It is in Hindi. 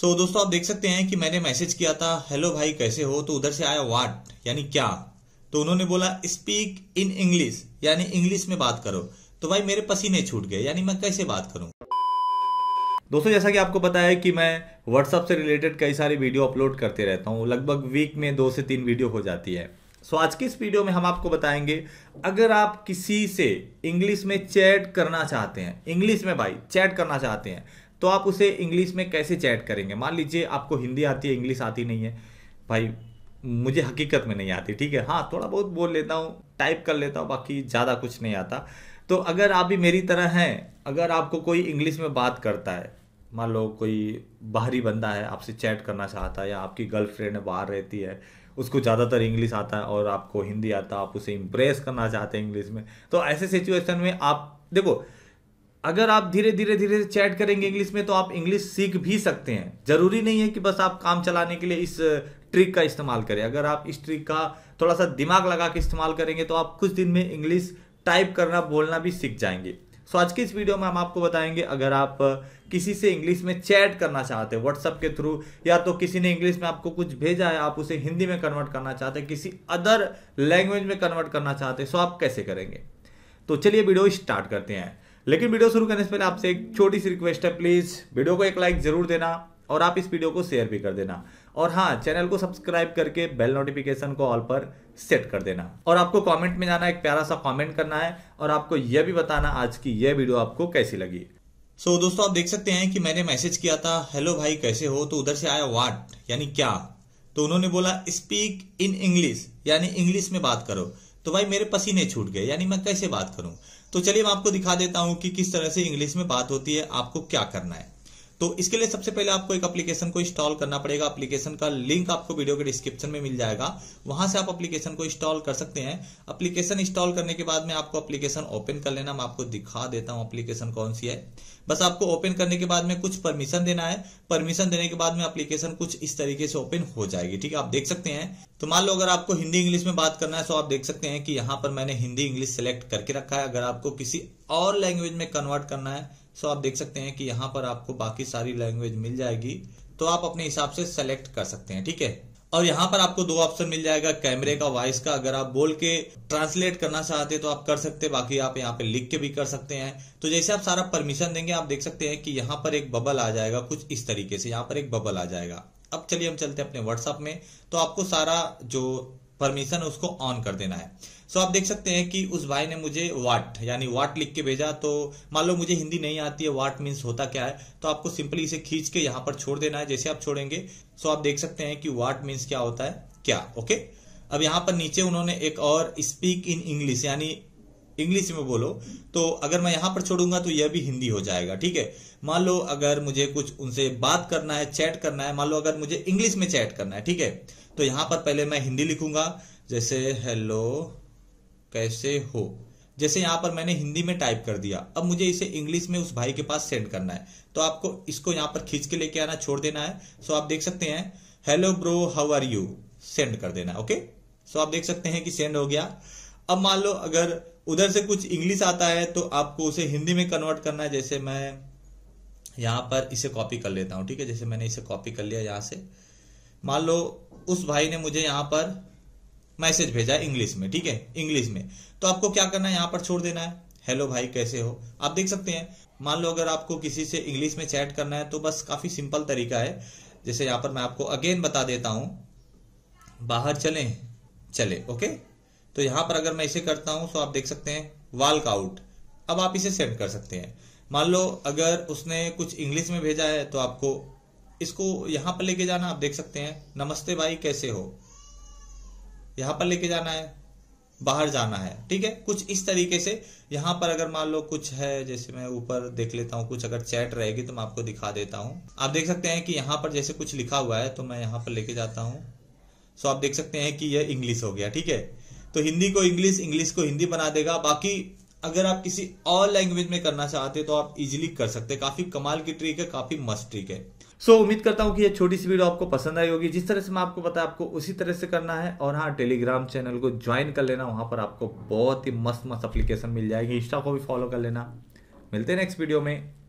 सो so, दोस्तों आप देख सकते हैं कि मैंने मैसेज किया था हेलो भाई कैसे हो तो उधर से आया वाट यानी क्या तो उन्होंने बोला स्पीक इन इंग्लिश यानी इंग्लिश में बात करो तो भाई मेरे पसीने छूट गए यानी मैं कैसे बात करूं दोस्तों जैसा कि आपको पता है कि मैं व्हाट्सअप से रिलेटेड कई सारी वीडियो अपलोड करते रहता हूं लगभग वीक में दो से तीन वीडियो हो जाती है सो आज की इस वीडियो में हम आपको बताएंगे अगर आप किसी से इंग्लिश में चैट करना चाहते हैं इंग्लिश में भाई चैट करना चाहते हैं तो आप उसे इंग्लिश में कैसे चैट करेंगे मान लीजिए आपको हिंदी आती है इंग्लिश आती नहीं है भाई मुझे हकीकत में नहीं आती ठीक है हाँ थोड़ा बहुत बोल लेता हूँ टाइप कर लेता हूँ बाकी ज़्यादा कुछ नहीं आता तो अगर आप भी मेरी तरह हैं अगर आपको कोई इंग्लिश में बात करता है मान लो कोई बाहरी बंदा है आपसे चैट करना चाहता है या आपकी गर्लफ्रेंड बाहर रहती है उसको ज़्यादातर इंग्लिश आता है और आपको हिंदी आता है आप उसे इम्प्रेस करना चाहते हैं इंग्लिश में तो ऐसे सिचुएशन में आप देखो अगर आप धीरे धीरे धीरे चैट करेंगे इंग्लिश में तो आप इंग्लिश सीख भी सकते हैं जरूरी नहीं है कि बस आप काम चलाने के लिए इस ट्रिक का इस्तेमाल करें अगर आप इस ट्रिक का थोड़ा सा दिमाग लगा के इस्तेमाल करेंगे तो आप कुछ दिन में इंग्लिश टाइप करना बोलना भी सीख जाएंगे सो आज की इस वीडियो में हम आपको बताएंगे अगर आप किसी से इंग्लिश में चैट करना चाहते हैं व्हाट्सअप के थ्रू या तो किसी ने इंग्लिश में आपको कुछ भेजा है आप उसे हिंदी में कन्वर्ट करना चाहते हैं किसी अदर लैंग्वेज में कन्वर्ट करना चाहते हैं सो आप कैसे करेंगे तो चलिए वीडियो स्टार्ट करते हैं लेकिन वीडियो शुरू करने से पहले आपसे एक छोटी सी रिक्वेस्ट है प्लीज़ वीडियो को एक लाइक ज़रूर देना और आप इस वीडियो को शेयर भी कर देना और हाँ चैनल को सब्सक्राइब करके बेल नोटिफिकेशन को ऑल पर सेट कर देना और आपको कमेंट में जाना एक प्यारा सा कमेंट करना है और आपको यह भी बताना आज की यह वीडियो आपको कैसी लगी सो so, दोस्तों आप देख सकते हैं कि मैंने मैसेज किया था हेलो भाई कैसे हो तो उधर से आया वाट यानी क्या तो उन्होंने बोला स्पीक इन इंग्लिश यानी इंग्लिश में बात करो तो भाई मेरे पसीने छूट गए यानी मैं कैसे बात करूं तो चलिए मैं आपको दिखा देता हूं कि किस तरह से इंग्लिश में बात होती है आपको क्या करना है तो इसके लिए सबसे पहले आपको एक एप्लीकेशन को इंस्टॉल करना पड़ेगा एप्लीकेशन का लिंक आपको वीडियो के डिस्क्रिप्शन में मिल जाएगा वहां से आप एप्लीकेशन को इंस्टॉल कर सकते हैं एप्लीकेशन इंस्टॉल करने के बाद में आपको एप्लीकेशन ओपन कर लेना मैं आपको दिखा देता हूं एप्लीकेशन कौन सी है बस आपको ओपन करने के बाद में कुछ परमिशन देना है परमिशन देने के बाद में एप्लीकेशन कुछ इस तरीके से ओपन हो जाएगी ठीक है आप देख सकते हैं तो मान लो अगर आपको हिंदी इंग्लिश में बात करना है तो आप देख सकते हैं कि यहाँ पर मैंने हिंदी इंग्लिश सेलेक्ट करके रखा है अगर आपको किसी और लैंग्वेज में कन्वर्ट करना है सो आप देख सकते हैं कि यहाँ पर आपको बाकी सारी लैंग्वेज मिल जाएगी तो आप अपने हिसाब से सेलेक्ट कर सकते हैं ठीक है और यहाँ पर आपको दो ऑप्शन मिल जाएगा कैमरे का वॉइस का अगर आप बोल के ट्रांसलेट करना चाहते हैं तो आप कर सकते हैं बाकी आप यहाँ पे लिख के भी कर सकते हैं तो जैसे आप सारा परमिशन देंगे आप देख सकते हैं कि यहाँ पर एक बबल आ जाएगा कुछ इस तरीके से यहाँ पर एक बबल आ जाएगा अब चलिए हम चलते हैं अपने व्हाट्सअप में तो आपको सारा जो परमिशन उसको ऑन कर देना है सो so, आप देख सकते हैं कि उस भाई ने मुझे वाट यानी वाट लिख के भेजा तो मान लो मुझे हिंदी नहीं आती है वाट मीन्स होता क्या है तो आपको सिंपली इसे खींच के यहाँ पर छोड़ देना है जैसे आप छोड़ेंगे सो so, आप देख सकते हैं कि वाट मीन्स क्या होता है क्या ओके okay? अब यहाँ पर नीचे उन्होंने एक और स्पीक इन इंग्लिश यानी इंग्लिश में बोलो तो अगर मैं यहां पर छोड़ूंगा तो यह भी हिंदी हो जाएगा ठीक है मान लो अगर मुझे कुछ उनसे बात करना है चैट करना है मान लो अगर मुझे इंग्लिश में चैट करना है ठीक है तो यहां पर पहले मैं हिंदी लिखूंगा जैसे हेलो कैसे हो जैसे यहां पर मैंने हिंदी में टाइप कर दिया अब मुझे इसे इंग्लिश में उस भाई के पास सेंड करना है तो आपको इसको यहां पर खींच के लेके आना छोड़ देना है सो आप देख सकते हैं hello bro how are you send कर देना ओके सो आप देख सकते हैं कि सेंड हो गया अब मान लो अगर उधर से कुछ इंग्लिश आता है तो आपको उसे हिंदी में कन्वर्ट करना है जैसे मैं यहां पर इसे कॉपी कर लेता हूं ठीक है जैसे मैंने इसे कॉपी कर लिया यहां से मान लो उस भाई ने मुझे यहां पर मैसेज भेजा है इंग्लिश में ठीक है इंग्लिश में तो आपको क्या करना है यहां पर छोड़ देना है हेलो भाई कैसे हो आप देख सकते हैं मान लो अगर आपको किसी से इंग्लिश में चैट करना है तो बस काफी सिंपल तरीका है जैसे यहां पर मैं आपको अगेन बता देता हूं बाहर चले चले ओके तो यहां पर अगर मैं इसे करता हूं तो आप देख सकते हैं वाल्क आउट अब आप इसे सेंड कर सकते हैं मान लो अगर उसने कुछ इंग्लिश में भेजा है तो आपको इसको यहां पर लेके जाना आप देख सकते हैं नमस्ते भाई कैसे हो यहां पर लेके जाना है बाहर जाना है ठीक है कुछ इस तरीके से यहां पर अगर मान लो कुछ है जैसे मैं ऊपर देख लेता हूं कुछ अगर चैट रहेगी तो मैं आपको दिखा देता हूं आप देख सकते हैं कि यहां पर जैसे कुछ लिखा हुआ है तो मैं यहां पर लेके जाता हूं सो आप देख सकते हैं कि यह इंग्लिश हो गया ठीक है तो हिंदी को इंग्लिश इंग्लिश को हिंदी बना देगा बाकी अगर आप किसी और लैंग्वेज में करना चाहते तो आप इजिली कर सकते हैं काफी कमाल की ट्रिक है काफी मस्त ट्रिक है सो so, उम्मीद करता हूं कि ये छोटी सी वीडियो आपको पसंद आई होगी जिस तरह से मैं आपको बताया आपको उसी तरह से करना है और हाँ टेलीग्राम चैनल को ज्वाइन कर लेना वहां पर आपको बहुत ही मस्त मस्त अप्लीकेशन मिल जाएगी इंस्टा को भी फॉलो कर लेना मिलते हैं नेक्स्ट वीडियो में